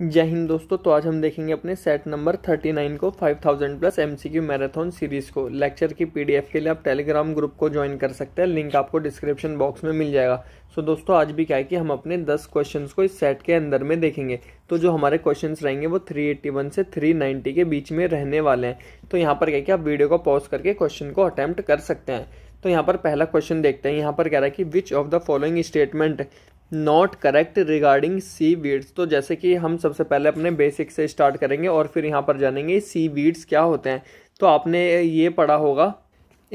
जय हिंद दोस्तों तो आज हम देखेंगे अपने सेट नंबर 39 को 5000 प्लस एमसीक्यू मैराथन सीरीज को लेक्चर की पीडीएफ के लिए आप टेलीग्राम ग्रुप को ज्वाइन कर सकते हैं लिंक आपको डिस्क्रिप्शन बॉक्स में मिल जाएगा सो so दोस्तों आज भी क्या है कि हम अपने 10 क्वेश्चंस को इस सेट के अंदर में देखेंगे तो जो हमारे क्वेश्चंस रहेंगे वो 381 से 390 के बीच में रहने वाले हैं तो यहाँ पर क्या है कि आप वीडियो को पॉज करके क्वेश्चन को अटैम्प्ट कर सकते हैं तो यहाँ पर पहला क्वेश्चन देखते हैं यहाँ पर कह रहा है कि which of the following statement not correct regarding seaweeds तो जैसे कि हम सबसे पहले अपने बेसिक से स्टार्ट करेंगे और फिर यहाँ पर जानेंगे सी वीड्स क्या होते हैं तो आपने ये पढ़ा होगा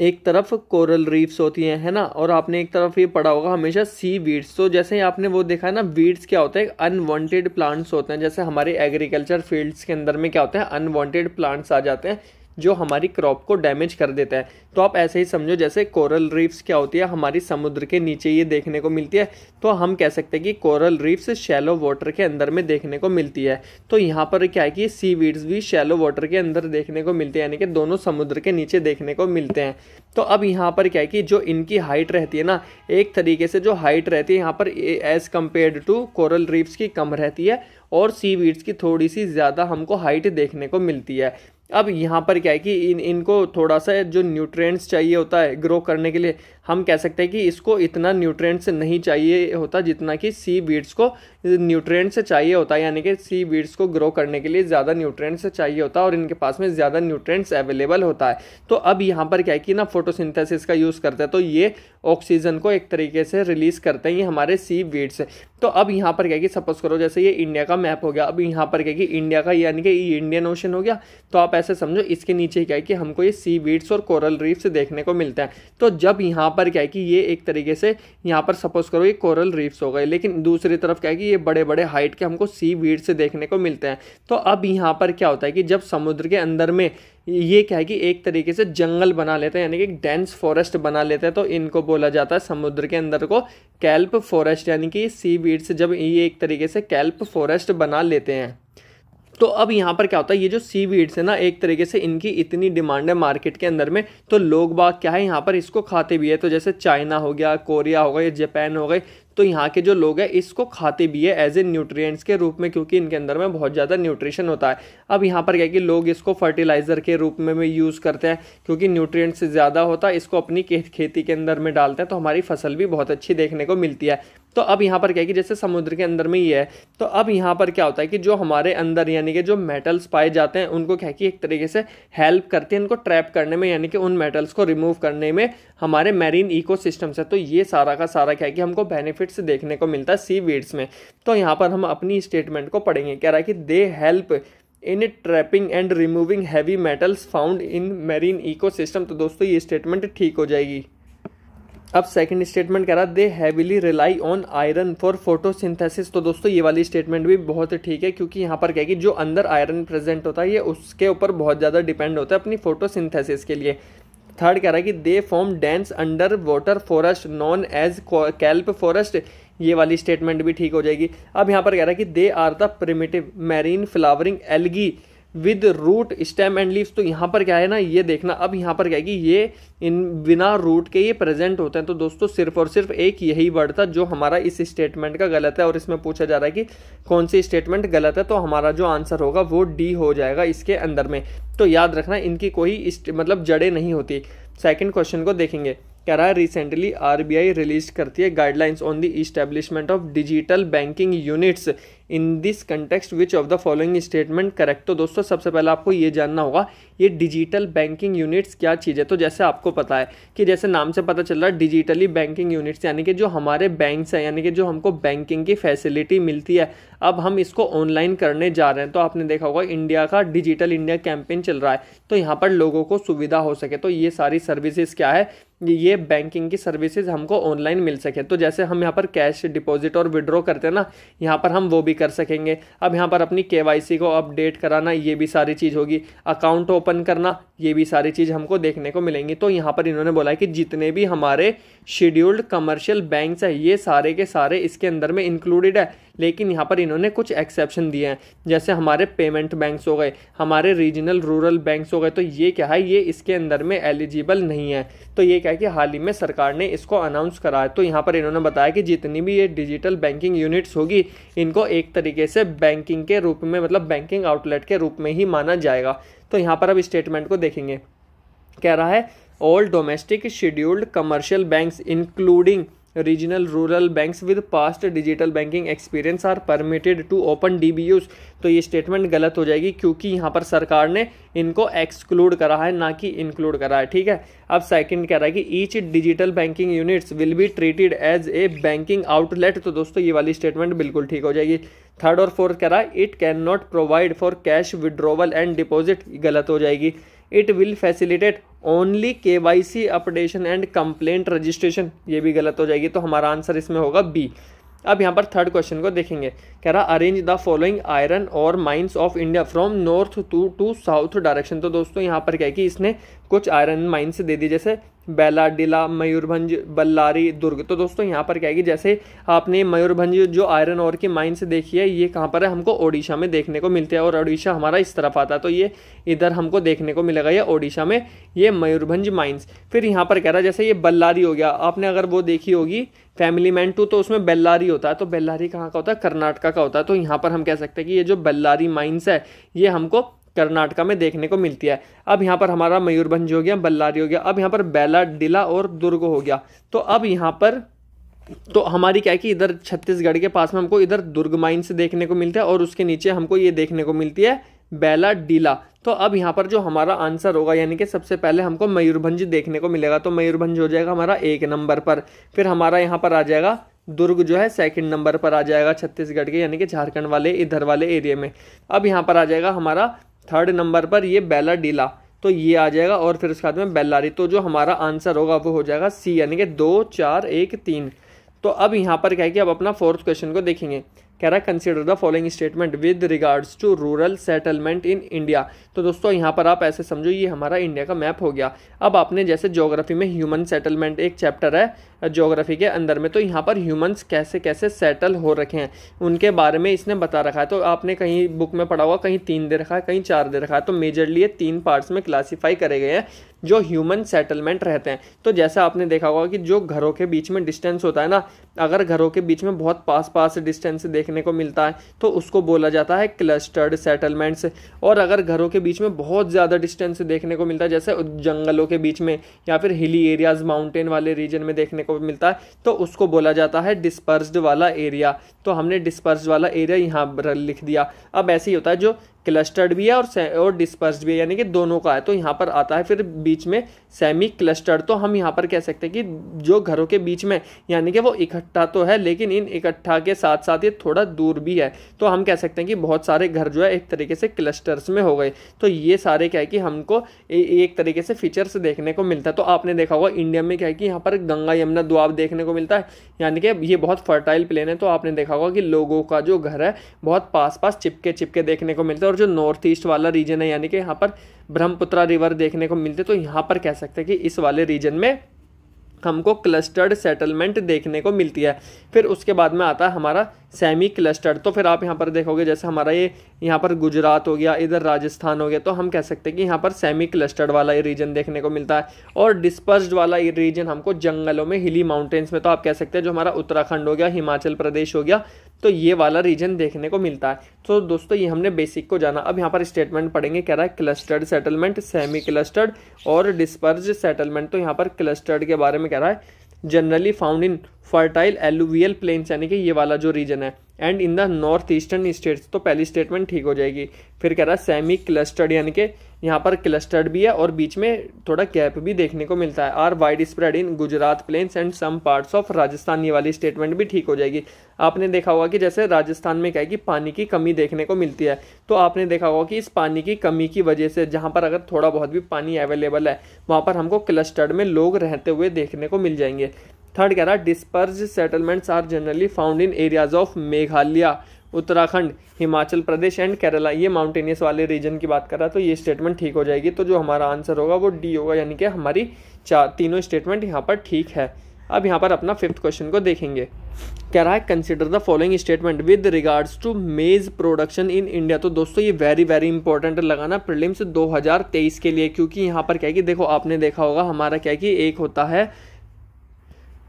एक तरफ कोरल रीफ्स होती हैं है ना और आपने एक तरफ ये पढ़ा होगा हमेशा सी वीड्स तो जैसे आपने वो देखा है ना वीड्स क्या होते हैं अनवांटेड प्लांट्स होते हैं जैसे हमारे एग्रीकल्चर फील्ड्स के अंदर में क्या होते हैं अनवांटेड प्लांट्स आ जाते हैं जो हमारी क्रॉप को डैमेज कर देता है तो आप ऐसे ही समझो जैसे कोरल रीफ्स क्या होती है हमारी समुद्र के नीचे ये देखने को मिलती है तो हम कह सकते हैं कि कोरल रीफ्स शैलो वाटर के अंदर में देखने को मिलती है तो यहाँ पर क्या है कि सी वीड्स भी शैलो वाटर के अंदर देखने को मिलती है यानी कि दोनों समुद्र के नीचे देखने को मिलते हैं तो अब यहाँ पर क्या है कि जो इनकी हाइट रहती है ना एक तरीके से जो हाइट रहती है यहाँ पर as compare to coral reefs की कम रहती है और सी वीड्स की थोड़ी सी ज़्यादा हमको हाइट देखने को मिलती है अब यहाँ पर क्या है कि इन इनको थोड़ा सा जो न्यूट्रिएंट्स चाहिए होता है ग्रो करने के लिए हम कह सकते हैं कि इसको इतना न्यूट्रिएंट्स नहीं चाहिए होता जितना कि सी बीड्स को न्यूट्रिएंट्स चाहिए होता है यानी कि सी बीड्स को ग्रो करने के लिए ज़्यादा न्यूट्रिएंट्स चाहिए होता है और इनके पास में ज़्यादा न्यूट्रेंट्स अवेलेबल होता है तो अब यहाँ पर क्या है कि ना फोटोसिंथेसिस का यूज़ करते हैं तो ये ऑक्सीजन को एक तरीके से रिलीज़ करते हैं ये हमारे सी बीड्स तो अब यहाँ पर क्या है कि सपोज करो जैसे ये इंडिया का मैप हो गया अब यहाँ पर क्या है कि इंडिया का यानी कि इंडियन ओशन हो गया तो आप ऐसे समझो इसके नीचे क्या है कि हमको ये सी बीड्स और कोरल रीफ्स देखने को मिलता है तो जब यहाँ पर क्या है कि ये एक तरीके से यहाँ पर सपोज करो ये कोरल रीफ्स हो गए लेकिन दूसरी तरफ क्या है कि ये बड़े बड़े हाइट के हमको सी बीड्स देखने को मिलते हैं तो अब यहाँ पर क्या होता है कि जब समुद्र के अंदर में ये क्या है कि एक तरीके से जंगल बना लेते हैं यानी कि एक डेंस फॉरेस्ट बना लेते हैं तो इनको बोला जाता है समुद्र के अंदर को कैल्प फॉरेस्ट यानी कि सी बीड्स जब ये एक तरीके से कैल्प फॉरेस्ट बना लेते हैं तो अब यहाँ पर क्या होता है ये जो सी वीड्स है ना एक तरीके से इनकी इतनी डिमांड है मार्केट के अंदर में तो लोग बाग क्या है यहाँ पर इसको खाते भी है तो जैसे चाइना हो गया कोरिया हो गया जापान हो गए तो यहाँ के जो लोग हैं इसको खाते भी है एज ए न्यूट्रिएंट्स के रूप में क्योंकि इनके अंदर में बहुत ज़्यादा न्यूट्रिशन होता है अब यहाँ पर क्या कि लोग इसको फर्टिलाइज़र के रूप में भी यूज़ करते हैं क्योंकि न्यूट्रिएंट्स ज़्यादा होता है इसको अपनी खेती के अंदर में डालते हैं तो हमारी फसल भी बहुत अच्छी देखने को मिलती है तो अब यहाँ पर क्या है कि जैसे समुद्र के अंदर में ही है तो अब यहाँ पर क्या होता है कि जो हमारे अंदर यानी कि जो मेटल्स पाए जाते हैं उनको क्या है कि एक तरीके से हेल्प करती है इनको ट्रैप करने में यानी कि उन मेटल्स को रिमूव करने में हमारे मैरीन सिस्टम से तो ये सारा का सारा क्या है कि हमको बेनिफिट्स देखने को मिलता है सी वीड्स में तो यहाँ पर हम अपनी स्टेटमेंट को पढ़ेंगे कह रहा है कि they help in trapping and removing heavy metals found in ecosystem तो दोस्तों ये स्टेटमेंट ठीक हो जाएगी अब सेकंड स्टेटमेंट कह रहा है they heavily rely on iron for photosynthesis तो दोस्तों ये वाली स्टेटमेंट भी बहुत ठीक है क्योंकि यहाँ पर कह कि जो अंदर आयरन प्रेजेंट होता है ये उसके ऊपर बहुत ज़्यादा डिपेंड होता है अपनी फोटोसिंथेसिस के लिए थर्ड कह रहा है कि they form dense underwater forest known as kelp forest ये वाली स्टेटमेंट भी ठीक हो जाएगी अब यहाँ पर कह रहा है कि they are the primitive marine flowering algae with root stem and leaves तो यहाँ पर क्या है ना ये देखना अब यहाँ पर क्या है कि ये इन बिना रूट के ये प्रेजेंट होते हैं तो दोस्तों सिर्फ और सिर्फ एक यही वर्ड था जो हमारा इस स्टेटमेंट का गलत है और इसमें पूछा जा रहा है कि कौन सी स्टेटमेंट गलत है तो हमारा जो आंसर होगा वो डी हो जाएगा इसके अंदर में तो याद रखना इनकी कोई मतलब जड़ें नहीं होती सेकेंड क्वेश्चन को देखेंगे कह रहा है रिसेंटली आरबीआई रिलीज करती है guidelines on the establishment of digital banking units in this context which of the following statement correct तो दोस्तों सबसे पहले आपको ये जानना होगा ये डिजिटल बैंकिंग यूनिट्स क्या चीज़ है तो जैसे आपको पता है कि जैसे नाम से पता चल रहा है डिजिटली बैंकिंग यूनिट्स यानी कि जो हमारे बैंक हैं यानी कि जो हमको बैंकिंग की फैसिलिटी मिलती है अब हम इसको ऑनलाइन करने जा रहे हैं तो आपने देखा होगा इंडिया का डिजिटल इंडिया कैंपेन चल रहा है तो यहाँ पर लोगों को सुविधा हो सके तो ये सारी सर्विसेज क्या है ये बैंकिंग की सर्विसेज हमको ऑनलाइन मिल सके तो जैसे हम यहाँ पर कैश डिपॉजिट और विड्रॉ करते हैं ना यहाँ पर हम वो भी कर सकेंगे अब यहाँ पर अपनी के को अपडेट कराना ये भी सारी चीज़ होगी अकाउंट ओपन करना ये भी सारी चीज़ हमको देखने को मिलेंगी तो यहाँ पर इन्होंने बोला है कि जितने भी हमारे शेड्यूल्ड कमर्शियल बैंक्स हैं ये सारे के सारे इसके अंदर में इंक्लूडेड है लेकिन यहाँ पर इन्होंने कुछ एक्सेप्शन दिए हैं जैसे हमारे पेमेंट बैंक्स हो गए हमारे रीजनल रूरल बैंक्स हो गए तो ये क्या है ये इसके अंदर में एलिजिबल नहीं है तो ये क्या है कि हाल ही में सरकार ने इसको अनाउंस करा है तो यहाँ पर इन्होंने बताया कि जितनी भी ये डिजिटल बैंकिंग यूनिट्स होगी इनको एक तरीके से बैंकिंग के रूप में मतलब बैंकिंग आउटलेट के रूप में ही माना जाएगा तो यहाँ पर अब स्टेटमेंट को देखेंगे कह रहा है all domestic scheduled commercial banks including regional with past digital banking experience are permitted to open D B Us तो ये स्टेटमेंट गलत हो जाएगी क्योंकि यहाँ पर सरकार ने इनको एक्सक्लूड करा है ना कि इंक्लूड करा है ठीक है अब सेकंड कह रहा है कि each digital banking units will be treated as a banking outlet तो दोस्तों ये वाली स्टेटमेंट बिल्कुल ठीक हो जाएगी थर्ड और फोर्थ कह रहा है it can not provide for cash withdrawal and deposit गलत हो जाएगी it will facilitate only K Y C updation and complaint registration ये भी गलत हो जाएगी तो हमारा आंसर इसमें होगा बी अब यहाँ पर थर्ड क्वेश्चन को देखेंगे कह रहा arrange the following iron ore mines of India from north to to south direction तो दोस्तों यहाँ पर क्या है कि इसने कुछ आयरन माइंस दे दी जैसे बेलाडिला मयूरभंज बल्लारी दुर्ग तो दोस्तों यहाँ पर क्या है कि जैसे आपने मयूरभंज जो आयरन और की माइंस देखी है ये कहाँ पर है हमको ओडिशा में देखने को मिलते हैं और ओडिशा हमारा इस तरफ आता है तो ये इधर हमको देखने को मिलेगा ये ओडिशा में ये मयूरभंज माइंस फिर यहाँ पर कह रहा है जैसे ये बल्लारी हो गया आपने अगर वो देखी होगी फैमिली मैन टू तो उसमें बेल्लारी होता है तो बेल्लारी कहाँ का होता है कर्नाटका का होता है तो यहाँ पर हम कह सकते हैं कि ये जो बेल्लारी माइंस है ये हमको कर्नाटका में देखने को मिलती है अब यहाँ पर हमारा मयूरभंज हो गया बल्लारी हो गया अब यहाँ पर बेला डिला और दुर्ग हो गया तो अब यहाँ पर तो हमारी क्या है कि इधर छत्तीसगढ़ के पास में हमको इधर दुर्ग माइंस देखने को मिलता है और उसके नीचे हमको ये देखने को मिलती है बेला डीला तो अब यहाँ पर जो हमारा आंसर होगा यानी कि सबसे पहले हमको मयूरभंज देखने को मिलेगा तो मयूरभंज हो जाएगा हमारा एक नंबर पर फिर हमारा यहाँ पर आ जाएगा दुर्ग जो है सेकंड नंबर पर आ जाएगा छत्तीसगढ़ के यानी कि झारखंड वाले इधर वाले एरिया में अब यहाँ पर आ जाएगा हमारा थर्ड नंबर पर ये बेला डीला तो ये आ जाएगा और फिर उसके बाद में बेलारी तो जो हमारा आंसर होगा वो हो जाएगा सी यानी कि दो चार एक तीन तो अब यहाँ पर क्या है कि अब अपना फोर्थ क्वेश्चन को देखेंगे कह रहा है consider the following statement with regards to rural settlement in India तो दोस्तों यहाँ पर आप ऐसे समझो ये हमारा इंडिया का मैप हो गया अब आपने जैसे जोग्राफी में ह्यूमन सेटलमेंट एक चैप्टर है जोग्राफी के अंदर में तो यहाँ पर ह्यूमन्स कैसे कैसे सेटल हो रखे हैं उनके बारे में इसने बता रखा है तो आपने कहीं बुक में पढ़ा हुआ कहीं तीन दे रखा है कहीं चार दे रखा है तो मेजरली ये तीन पार्ट्स में क्लासीफाई करे गए हैं जो ह्यूमन सेटलमेंट रहते हैं तो जैसा आपने देखा होगा कि जो घरों के बीच में डिस्टेंस होता है ना अगर घरों के बीच में बहुत पास पास डिस्टेंस देखने को मिलता है तो उसको बोला जाता है क्लस्टर्ड सेटलमेंट्स और अगर घरों के बीच में बहुत ज़्यादा डिस्टेंस देखने को मिलता है जैसे जंगलों के बीच में या फिर हिली एरियाज़ माउंटेन वाले रीजन में देखने को मिलता है तो उसको बोला जाता है डिस्पर्सड वाला एरिया तो हमने डिस्पर्स वाला एरिया यहाँ लिख दिया अब ऐसे ही होता है जो क्लस्टर्ड भी है और और भी है यानी कि दोनों का है तो यहाँ पर आता है फिर बी बीच में सेमी क्लस्टर तो हम यहाँ पर कह सकते हैं कि जो घरों के बीच में यानी कि वो इकट्ठा तो है लेकिन इन इकट्ठा के साथ साथ ये थोड़ा दूर भी है तो हम कह सकते हैं कि बहुत सारे घर जो है एक तरीके से क्लस्टर्स में हो गए तो ये सारे क्या है कि हमको एक तरीके से फीचर्स देखने को मिलता है तो आपने देखा होगा इंडिया में क्या है कि यहाँ पर गंगा यमुना दुआब देखने को मिलता है यानी कि ये बहुत फर्टाइल प्लेन है तो आपने देखा होगा कि लोगों का जो घर है बहुत पास पास चिपके चिपके देखने को मिलता है और जो नॉर्थ ईस्ट वाला रीजन है यानी कि यहाँ पर ब्रह्मपुत्रा रिवर देखने को मिलते तो यहाँ पर कह सकते हैं कि इस वाले रीजन में हमको क्लस्टर्ड सेटलमेंट देखने को मिलती है फिर उसके बाद में आता है हमारा सेमी क्लस्टर्ड तो फिर आप यहाँ पर देखोगे जैसे हमारा ये यहाँ पर गुजरात हो गया इधर राजस्थान हो गया तो हम कह सकते हैं कि यहाँ पर सेमी क्लस्टर्ड वाला ये रीजन देखने को मिलता है और डिस्पर्स्ड वाला ये रीजन हमको जंगलों में हिली माउंटेन्स में तो आप कह सकते हैं जो हमारा उत्तराखंड हो गया हिमाचल प्रदेश हो गया तो ये वाला रीजन देखने को मिलता है तो दोस्तों ये हमने बेसिक को जाना अब यहाँ पर स्टेटमेंट पढ़ेंगे कह रहा है क्लस्टर्ड सेटलमेंट सेमी क्लस्टर्ड और डिस्पर्ज सेटलमेंट तो यहाँ पर क्लस्टर्ड के बारे में कह रहा है generally found in fertile alluvial plains यानी कि ये वाला जो रीजन है and in the north eastern states तो पहली स्टेटमेंट ठीक हो जाएगी फिर कह रहा है सेमी क्लस्टर्ड यानी कि यहाँ पर क्लस्टर्ड भी है और बीच में थोड़ा गैप भी देखने को मिलता है are widespread in Gujarat plains and some parts of Rajasthan ये वाली स्टेटमेंट भी ठीक हो जाएगी आपने देखा होगा कि जैसे राजस्थान में क्या है कि पानी की कमी देखने को मिलती है तो आपने देखा होगा कि इस पानी की कमी की वजह से जहाँ पर अगर थोड़ा बहुत भी पानी अवेलेबल है वहाँ पर हमको क्लस्टर्ड में लोग रहते हुए देखने को मिल जाएंगे थर्ड कह रहा है dispersed settlements are generally found in areas of Meghalaya Uttarakhand Himachal Pradesh and Kerala ये माउंटेनियस वाले रीजन की बात कर रहा है तो ये स्टेटमेंट ठीक हो जाएगी तो जो हमारा आंसर होगा वो डी होगा यानी कि हमारी चार तीनों स्टेटमेंट यहाँ पर ठीक है अब यहाँ पर अपना फिफ्थ क्वेश्चन को देखेंगे कह रहा है consider the following statement with regards to maize production in India तो दोस्तों ये वेरी वेरी इंपॉर्टेंट लगाना प्रिलिम्स 2023 के लिए क्योंकि यहाँ पर क्या है कि देखो आपने देखा होगा हमारा क्या है कि एक होता है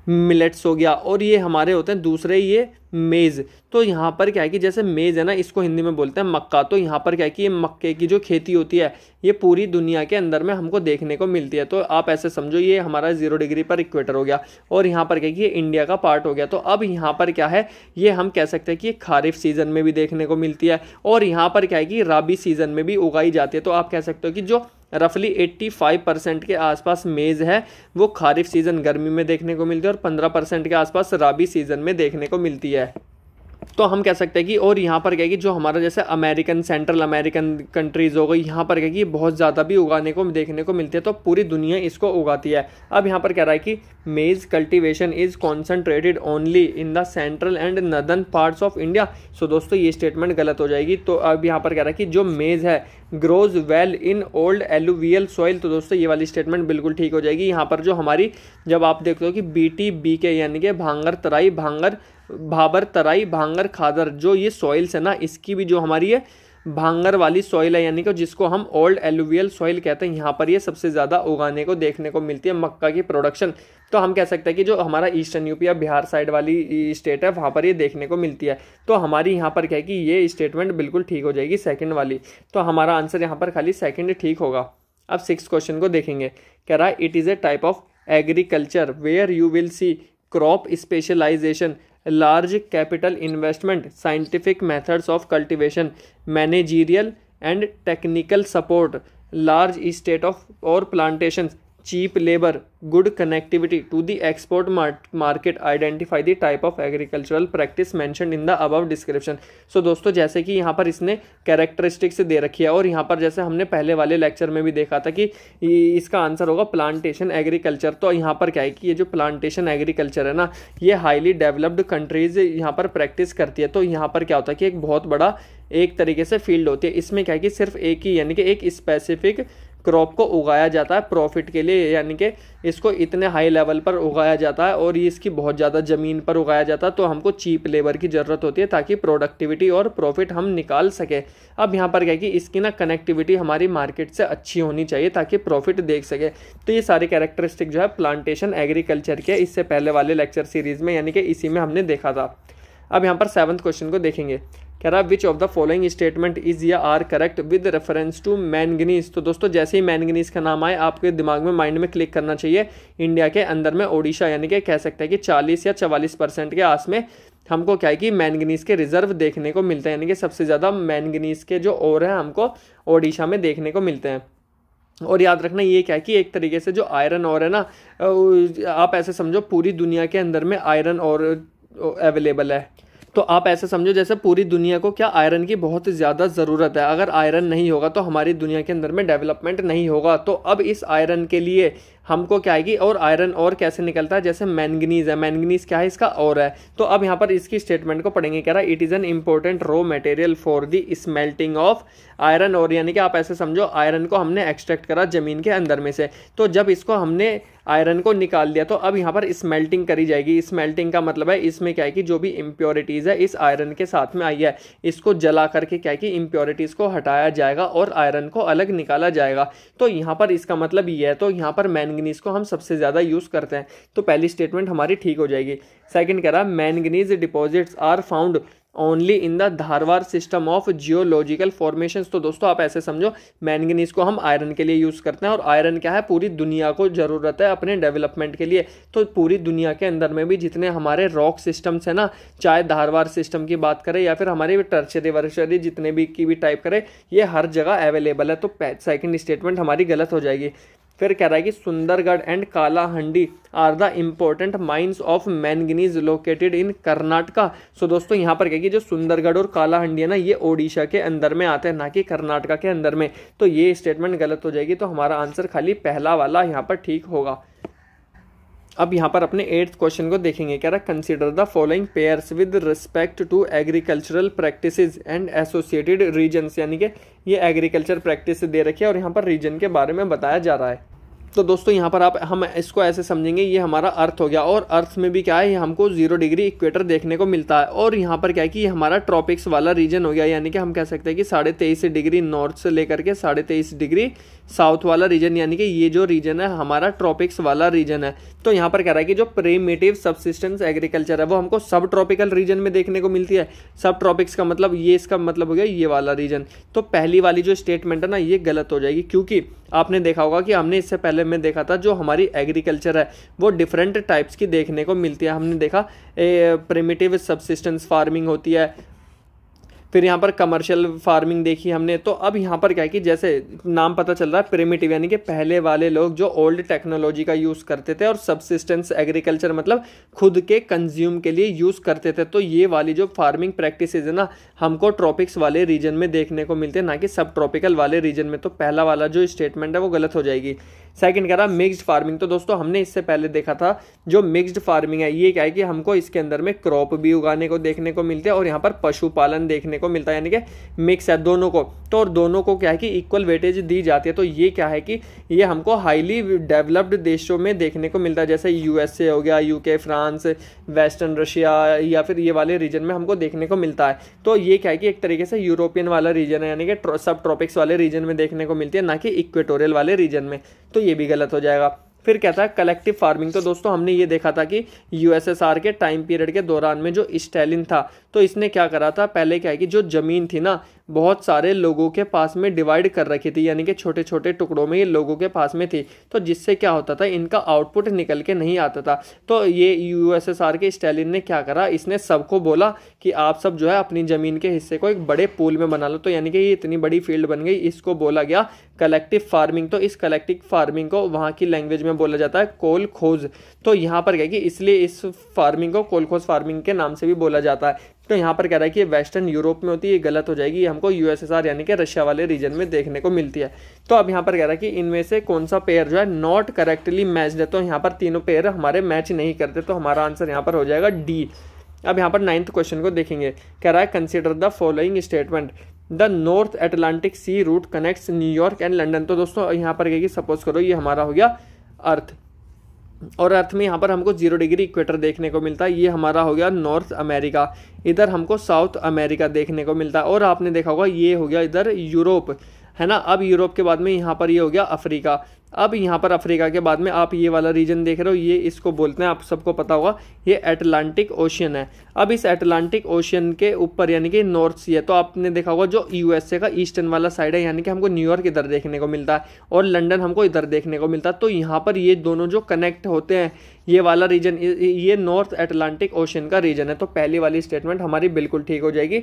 मिलेट्स हो गया और ये हमारे होते हैं दूसरे ये मेज़ तो यहाँ पर क्या है कि जैसे मेज़ है ना इसको हिंदी में बोलते हैं मक्का तो यहाँ पर क्या है कि ये मक्के की जो खेती होती है ये पूरी दुनिया के अंदर में हमको देखने को मिलती है तो आप ऐसे समझो ये हमारा जीरो डिग्री पर इक्वेटर हो गया और यहाँ पर क्या है कि ये इंडिया का पार्ट हो गया तो अब यहाँ पर क्या है ये हम कह सकते हैं कि खारिफ सीज़न में भी देखने को मिलती है और यहाँ पर क्या है कि राबी सीज़न में भी उगाई जाती है तो आप कह सकते हो कि जो रफली 85 परसेंट के आसपास मेज़ है वो खारिफ सीज़न गर्मी में देखने को मिलती है और 15 परसेंट के आसपास राबी सीज़न में देखने को मिलती है है तो हम कह सकते हैं कि और यहाँ पर क्या कि जो हमारा जैसे अमेरिकन सेंट्रल अमेरिकन कंट्रीज़ हो गई यहाँ पर क्या कि बहुत ज़्यादा भी उगाने को देखने को मिलती है तो पूरी दुनिया इसको उगाती है अब यहाँ पर कह रहा है कि maize cultivation is concentrated only in the central and northern parts of India so दोस्तों ये स्टेटमेंट गलत हो जाएगी तो अब यहाँ पर कह रहा है कि जो मेज़ है grows well in old alluvial soil तो दोस्तों ये वाली स्टेटमेंट बिल्कुल ठीक हो जाएगी यहाँ पर जो हमारी जब आप देखते हो कि बी टी बी के यानी कि भांगर तराई भांगर भाबर तराई भांगर खादर जो ये सॉइल्स है ना इसकी भी जो हमारी है भांगर वाली सॉइल है यानी कि जिसको हम ओल्ड एलुवियल सॉइल कहते हैं यहाँ पर ये सबसे ज़्यादा उगाने को देखने को मिलती है मक्का की प्रोडक्शन तो हम कह सकते हैं कि जो हमारा ईस्टर्न यूपी या बिहार साइड वाली स्टेट है वहाँ पर ये देखने को मिलती है तो हमारी यहाँ पर क्या है कि ये स्टेटमेंट बिल्कुल ठीक हो जाएगी सेकेंड वाली तो हमारा आंसर यहाँ पर खाली सेकेंड ठीक होगा अब सिक्स क्वेश्चन को देखेंगे कह रहा है it is a type of agriculture where you will see crop specialisation large capital investment, scientific methods of cultivation, managerial and technical support, large estate of or plantations, cheap labour good connectivity to the export market identify the type of agricultural practice mentioned in the above description so दोस्तों जैसे कि यहाँ पर इसने characteristics दे रखी है और यहाँ पर जैसे हमने पहले वाले लेक्चर में भी देखा था कि इसका आंसर होगा प्लांटेशन एग्रीकल्चर तो यहाँ पर क्या है कि ये जो प्लांटेशन एग्रीकल्चर है ना ये हाईली डेवलप्ड कंट्रीज यहाँ पर प्रैक्टिस करती है तो यहाँ पर क्या होता है कि एक बहुत बड़ा एक तरीके से फील्ड होती है इसमें क्या है कि सिर्फ एक ही यानी कि एक स्पेसिफिक क्रॉप को उगाया जाता है प्रॉफिट के लिए यानी कि इसको इतने हाई लेवल पर उगाया जाता है और इसकी बहुत ज़्यादा ज़मीन पर उगाया जाता है तो हमको चीप लेबर की ज़रूरत होती है ताकि प्रोडक्टिविटी और प्रॉफिट हम निकाल सकें अब यहाँ पर क्या कि इसकी ना कनेक्टिविटी हमारी मार्केट से अच्छी होनी चाहिए ताकि प्रॉफिट देख सके तो ये सारे कैरेक्टरिस्टिक जो है प्लांटेशन एग्रीकल्चर के इससे पहले वाले लेक्चर सीरीज़ में यानी कि इसी में हमने देखा था अब यहाँ पर सेवन्थ क्वेश्चन को देखेंगे कह रहा which of the following statement is या are correct with reference to manganese तो दोस्तों जैसे ही मैनगनीज का नाम आए आपके दिमाग में माइंड में क्लिक करना चाहिए इंडिया के अंदर में ओडिशा यानी कि कह सकते हैं कि 40 या 44 परसेंट के आस में हमको क्या है कि मैनगनीज के रिजर्व देखने को मिलते हैं यानी कि सबसे ज़्यादा मैनगनीज के जो और हैं हमको ओडिशा में देखने को मिलते हैं और याद रखना ये क्या है कि एक तरीके से जो आयरन और है ना आप ऐसे समझो पूरी दुनिया के अंदर में आयरन और अवेलेबल है तो आप ऐसे समझो जैसे पूरी दुनिया को क्या आयरन की बहुत ज़्यादा ज़रूरत है अगर आयरन नहीं होगा तो हमारी दुनिया के अंदर में डेवलपमेंट नहीं होगा तो अब इस आयरन के लिए हमको क्या आएगी और आयरन और कैसे निकलता है जैसे मैंगनीज है मैंगनीज क्या है इसका और है तो अब यहाँ पर इसकी स्टेटमेंट को पढ़ेंगे कह रहा है it is an important raw material for the smelting of iron ore यानी कि आप ऐसे समझो आयरन को हमने एक्सट्रैक्ट करा ज़मीन के अंदर में से तो जब इसको हमने आयरन को निकाल दिया तो अब यहाँ पर स्मेल्टिंग करी जाएगी स्मेल्टिंग का मतलब है इसमें क्या है कि जो भी इम्प्योरिटीज़ है इस आयरन के साथ में आई है इसको जला करके क्या है कि इम्प्योरिटीज़ को हटाया जाएगा और आयरन को अलग निकाला जाएगा तो यहाँ पर इसका मतलब ये है तो यहाँ पर मैन मैंगनीज को हम सबसे ज़्यादा यूज़ करते हैं तो पहली स्टेटमेंट हमारी ठीक हो जाएगी सेकंड कह रहा है manganese deposits are found only in the Dharwar system of geological formation तो दोस्तों आप ऐसे समझो मैंगनीज को हम आयरन के लिए यूज़ करते हैं और आयरन क्या है पूरी दुनिया को ज़रूरत है अपने डेवलपमेंट के लिए तो पूरी दुनिया के अंदर में भी जितने हमारे रॉक सिस्टम्स हैं ना चाहे धारवार सिस्टम की बात करें या फिर हमारे टर्चरी वर्चरी जितने भी की भी टाइप करें ये हर जगह अवेलेबल है तो सेकेंड स्टेटमेंट हमारी गलत हो जाएगी फिर कह रहा है कि Sundargarh and Kalahandi are the important mines of manganese located in Karnataka so दोस्तों यहाँ पर कहेगी जो सुंदरगढ़ और कालाहंडी है ना ये ओडिशा के अंदर में आते हैं ना कि कर्नाटका के अंदर में तो ये स्टेटमेंट गलत हो जाएगी तो हमारा आंसर खाली पहला वाला यहाँ पर ठीक होगा अब यहाँ पर अपने एट्थ क्वेश्चन को देखेंगे कह रहा consider the following pairs with respect to agricultural practice and associated regions यानी कि ये एग्रीकल्चर प्रैक्टिस दे रखी है और यहाँ पर रीजन के बारे में बताया जा रहा है तो दोस्तों यहाँ पर आप हम इसको ऐसे समझेंगे ये हमारा अर्थ हो गया और अर्थ में भी क्या है ये हमको जीरो डिग्री इक्वेटर देखने को मिलता है और यहाँ पर क्या है कि ये हमारा ट्रॉपिक्स वाला रीजन हो गया यानी कि हम कह सकते हैं कि साढ़े तेईस डिग्री नॉर्थ से लेकर के साढ़े तेईस डिग्री साउथ वाला रीजन यानी कि ये जो रीजन है हमारा ट्रॉपिक्स वाला रीजन है तो यहाँ पर कह रहा है कि जो प्रेमेटिव सबसिस्टेंस एग्रीकल्चर है वो हमको सब ट्रॉपिकल रीजन में देखने को मिलती है सब ट्रॉपिक्स का मतलब ये इसका मतलब हो गया ये वाला रीजन तो पहली वाली जो स्टेटमेंट है ना ये गलत हो जाएगी क्योंकि आपने देखा होगा कि हमने इससे पहले में देखा था जो हमारी एग्रीकल्चर है वो डिफरेंट टाइप्स की देखने को मिलती है हमने देखा प्रेमेटिव सबसिस्टेंस फार्मिंग होती है फिर यहाँ पर कमर्शियल फार्मिंग देखी हमने तो अब यहाँ पर क्या है कि जैसे नाम पता चल रहा है प्रेमिटिव यानी कि पहले वाले लोग जो ओल्ड टेक्नोलॉजी का यूज़ करते थे और सबसिस्टेंस एग्रीकल्चर मतलब खुद के कंज्यूम के लिए यूज़ करते थे तो ये वाली जो फार्मिंग प्रैक्टिस है ना हमको ट्रॉपिक्स वाले रीजन में देखने को मिलते हैं ना कि सब ट्रॉपिकल वाले रीजन में तो पहला वाला जो स्टेटमेंट है वो गलत हो जाएगी सेकंड कह रहा मिक्स्ड फार्मिंग तो दोस्तों हमने इससे पहले देखा था जो मिक्स्ड फार्मिंग है ये क्या है कि हमको इसके अंदर में क्रॉप भी उगाने को देखने को मिलते हैं और यहाँ पर पशुपालन देखने को मिलता है यानी कि मिक्स है दोनों को तो और दोनों को क्या है कि इक्वल वेटेज दी जाती है तो ये क्या है कि ये हमको हाईली डेवलप्ड देशों में देखने को मिलता है जैसे यूएसए हो गया यूके फ्रांस वेस्टर्न रशिया या फिर ये वाले रीजन में हमको देखने को मिलता है तो ये क्या है कि एक तरीके से यूरोपियन वाला रीजन है यानी कि सब ट्रॉपिक्स वाले रीजन में देखने को मिलती है ना कि इक्वेटोरियल वाले रीजन में तो तो ये भी गलत हो जाएगा फिर कहता है कलेक्टिव फार्मिंग तो दोस्तों हमने ये देखा था कि यूएसएसआर के टाइम पीरियड के दौरान में जो स्टैलिन था तो इसने क्या करा था पहले क्या है कि जो ज़मीन थी ना बहुत सारे लोगों के पास में डिवाइड कर रखी थी यानी कि छोटे छोटे टुकड़ों में ये लोगों के पास में थी तो जिससे क्या होता था इनका आउटपुट निकल के नहीं आता था तो ये यू के स्टैलिन ने क्या करा इसने सबको बोला कि आप सब जो है अपनी ज़मीन के हिस्से को एक बड़े पूल में बना लो तो यानी कि ये इतनी बड़ी फील्ड बन गई इसको बोला गया कलेक्टिव फार्मिंग तो इस कलेक्टिव फार्मिंग को वहाँ की लैंग्वेज में बोला जाता है कोल खोज तो यहाँ पर क्या कि इसलिए इस फार्मिंग को कोल खोज फार्मिंग के नाम से भी बोला जाता है तो यहाँ पर कह रहा है कि वेस्टर्न यूरोप में होती है ये गलत हो जाएगी हमको यूएसएसआर यानी कि रशिया वाले रीजन में देखने को मिलती है तो अब यहाँ पर कह रहा है कि इनमें से कौन सा पेयर जो है नॉट करेक्टली मैच है तो यहाँ पर तीनों पेयर हमारे मैच नहीं करते तो हमारा आंसर यहाँ पर हो जाएगा डी अब यहाँ पर नाइन्थ क्वेश्चन को देखेंगे कह रहा है consider the following statement the north Atlantic sea route connects New York and London तो दोस्तों यहाँ पर कहेगी सपोज करो ये हमारा हो गया अर्थ और अर्थ में यहाँ पर हमको जीरो डिग्री इक्वेटर देखने को मिलता है ये हमारा हो गया नॉर्थ अमेरिका इधर हमको साउथ अमेरिका देखने को मिलता है और आपने देखा होगा ये हो गया इधर यूरोप है ना अब यूरोप के बाद में यहाँ पर ये हो गया अफ्रीका अब यहाँ पर अफ्रीका के बाद में आप ये वाला रीजन देख रहे हो ये इसको बोलते हैं आप सबको पता होगा ये एटलांटिक ओशियन है अब इस एटलांटिक ओशियन के ऊपर यानी कि नॉर्थ सी है तो आपने देखा होगा जो यूएसए का ईस्टर्न वाला साइड है यानी कि हमको न्यूयॉर्क इधर देखने को मिलता है और लंडन हमको इधर देखने को मिलता है तो यहाँ पर ये दोनों जो कनेक्ट होते हैं ये वाला रीजन ये नॉर्थ एटलांटिक ओशन का रीजन है तो पहली वाली स्टेटमेंट हमारी बिल्कुल ठीक हो जाएगी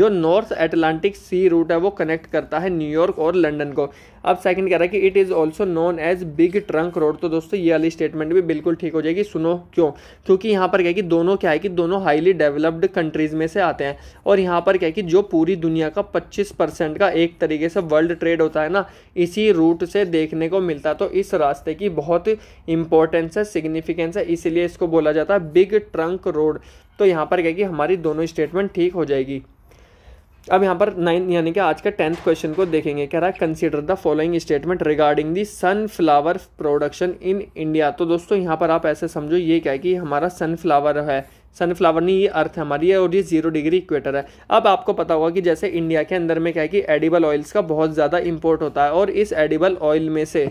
जो नॉर्थ एटलांटिक सी रूट है वो कनेक्ट करता है न्यूयॉर्क और लंडन को अब सेकंड कह रहा है कि it is also known as big trunk road तो दोस्तों ये वाली स्टेटमेंट भी बिल्कुल ठीक हो जाएगी सुनो क्यों क्योंकि यहाँ पर क्या है कि दोनों क्या है कि दोनों हाईली डेवलप्ड कंट्रीज़ में से आते हैं और यहाँ पर क्या है कि जो पूरी दुनिया का पच्चीस परसेंट का एक तरीके से वर्ल्ड ट्रेड होता है ना इसी रूट से देखने को मिलता तो इस रास्ते की बहुत इंपॉर्टेंस है सिग्निफिकेंट सिग्निफिकेंस है इसीलिए इसको बोला जाता है बिग ट्रंक रोड तो यहाँ पर क्या कि हमारी दोनों स्टेटमेंट ठीक हो जाएगी अब यहाँ पर नाइन यानी कि आज का टेंथ क्वेश्चन को देखेंगे कह रहा है consider the following statement regarding the sunflower production in India तो दोस्तों यहाँ पर आप ऐसे समझो ये क्या है कि हमारा सनफ्लावर है सनफ्लावर नहीं ये अर्थ है हमारी है और ये जीरो डिग्री इक्वेटर है अब आपको पता होगा कि जैसे इंडिया के अंदर में क्या है कि एडिबल ऑयल्स का बहुत ज़्यादा इम्पोर्ट होता है और इस एडिबल ऑयल में से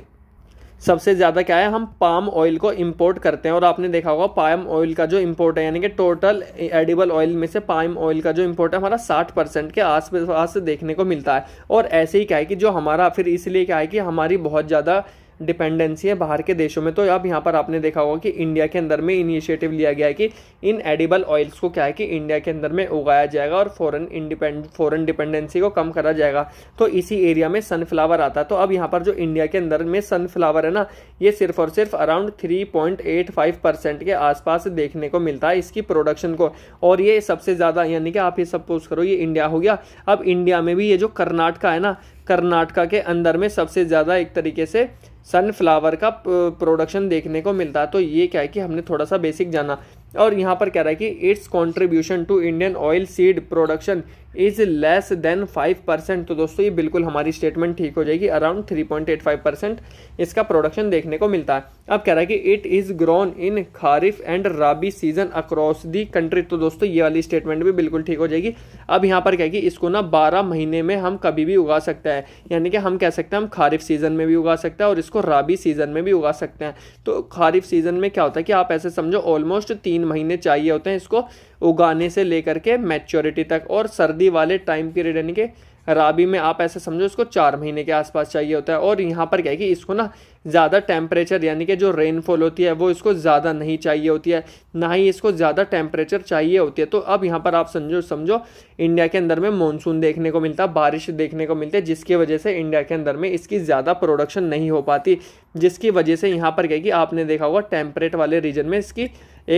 सबसे ज़्यादा क्या है हम पाम ऑयल को इम्पोर्ट करते हैं और आपने देखा होगा पाम ऑयल का जो इम्पोर्ट है यानी कि टोटल एडिबल ऑयल में से पाम ऑयल का जो इम्पोर्ट है हमारा साठ परसेंट के आस पास देखने को मिलता है और ऐसे ही क्या है कि जो हमारा फिर इसलिए क्या है कि हमारी बहुत ज़्यादा डिपेंडेंसी है बाहर के देशों में तो अब यहाँ पर आपने देखा होगा कि इंडिया के अंदर में इनिशिएटिव लिया गया है कि इन एडिबल ऑयल्स को क्या है कि इंडिया के अंदर में उगाया जाएगा और फॉरेन इंडिपेंड फॉरेन डिपेंडेंसी को कम करा जाएगा तो इसी एरिया में सनफ्लावर आता है तो अब यहाँ पर जो इंडिया के अंदर में सनफ्लावर है ना ये सिर्फ और सिर्फ अराउंड थ्री के आसपास देखने को मिलता है इसकी प्रोडक्शन को और ये सबसे ज़्यादा यानी कि आप ये सपोज करो ये इंडिया हो गया अब इंडिया में भी ये जो कर्नाटका है ना कर्नाटका के अंदर में सबसे ज़्यादा एक तरीके से सनफ्लावर का प्रोडक्शन देखने को मिलता है तो ये क्या है कि हमने थोड़ा सा बेसिक जाना और यहाँ पर कह रहा है कि its contribution to Indian oil seed production is less than five percent तो दोस्तों ये बिल्कुल हमारी स्टेटमेंट ठीक हो जाएगी around three point eight five percent इसका प्रोडक्शन देखने को मिलता है अब कह रहा है कि it is grown in kharif and rabi season across the country तो दोस्तों ये वाली स्टेटमेंट भी बिल्कुल ठीक हो जाएगी अब यहाँ पर क्या कि इसको ना बारह महीने में हम कभी भी उगा सकते हैं यानी कि हम कह सकते हैं हम खारिफ सीजन में भी उगा सकते हैं और इसको राबी सीजन में भी उगा सकते हैं तो खारिफ सीजन में क्या होता है कि आप ऐसे समझो ऑलमोस्ट तीन तीन महीने चाहिए होते हैं इसको उगाने से लेकर के मैच्योरिटी तक और सर्दी वाले टाइम पीरियड यानी कि राबी में आप ऐसे समझो इसको चार महीने के आसपास चाहिए होता है और यहाँ पर क्या है कि इसको ना ज़्यादा टेम्परेचर यानी कि जो रेनफॉल होती है वो इसको ज़्यादा नहीं चाहिए होती है ना ही इसको ज़्यादा टेम्परेचर चाहिए होती है तो अब यहाँ पर आप समझो समझो इंडिया के अंदर में मानसून देखने को मिलता है बारिश देखने को मिलती है जिसकी वजह से इंडिया के अंदर में इसकी ज़्यादा प्रोडक्शन नहीं हो पाती जिसकी वजह से यहाँ पर क्या कि आपने देखा होगा टेम्परेट वाले रीजन में इसकी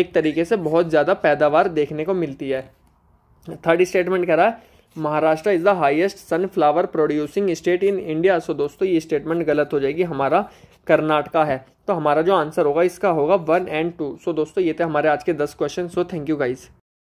एक तरीके से बहुत ज़्यादा पैदावार देखने को मिलती है थर्ड स्टेटमेंट कह रहा है Maharashtra is the highest sunflower producing state in India so दोस्तों ये स्टेटमेंट गलत हो जाएगी हमारा कर्नाटका है तो हमारा जो आंसर होगा इसका होगा वन एंड टू सो दोस्तों ये थे हमारे आज के दस question so thank you guys